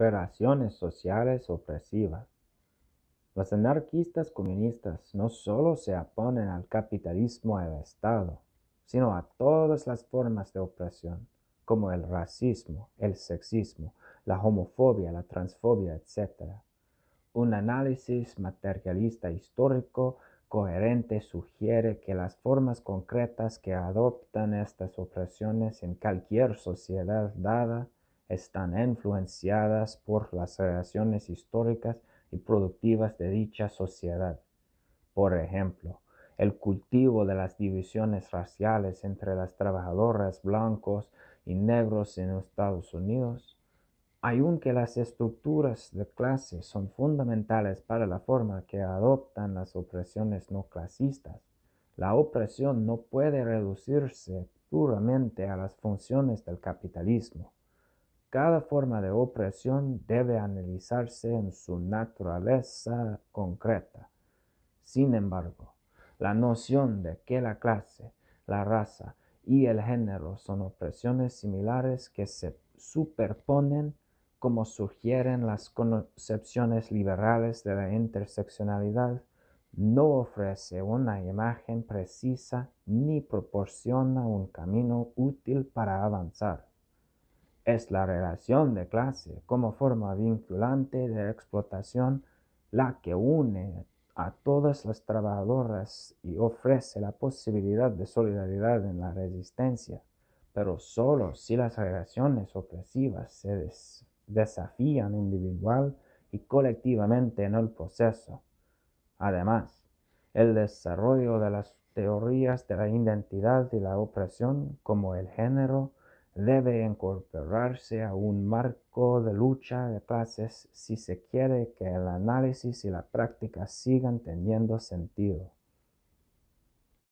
operaciones sociales opresivas. Los anarquistas comunistas no solo se oponen al capitalismo y al Estado, sino a todas las formas de opresión, como el racismo, el sexismo, la homofobia, la transfobia, etc. Un análisis materialista histórico coherente sugiere que las formas concretas que adoptan estas opresiones en cualquier sociedad dada están influenciadas por las relaciones históricas y productivas de dicha sociedad. Por ejemplo, el cultivo de las divisiones raciales entre las trabajadoras blancos y negros en Estados Unidos, aunque las estructuras de clase son fundamentales para la forma que adoptan las opresiones no clasistas, la opresión no puede reducirse puramente a las funciones del capitalismo. Cada forma de opresión debe analizarse en su naturaleza concreta. Sin embargo, la noción de que la clase, la raza y el género son opresiones similares que se superponen como sugieren las concepciones liberales de la interseccionalidad, no ofrece una imagen precisa ni proporciona un camino útil para avanzar es la relación de clase como forma vinculante de explotación la que une a todas las trabajadoras y ofrece la posibilidad de solidaridad en la resistencia, pero solo si las relaciones opresivas se desafían individual y colectivamente en el proceso. Además, el desarrollo de las teorías de la identidad y la opresión como el género debe incorporarse a un marco de lucha de clases si se quiere que el análisis y la práctica sigan teniendo sentido.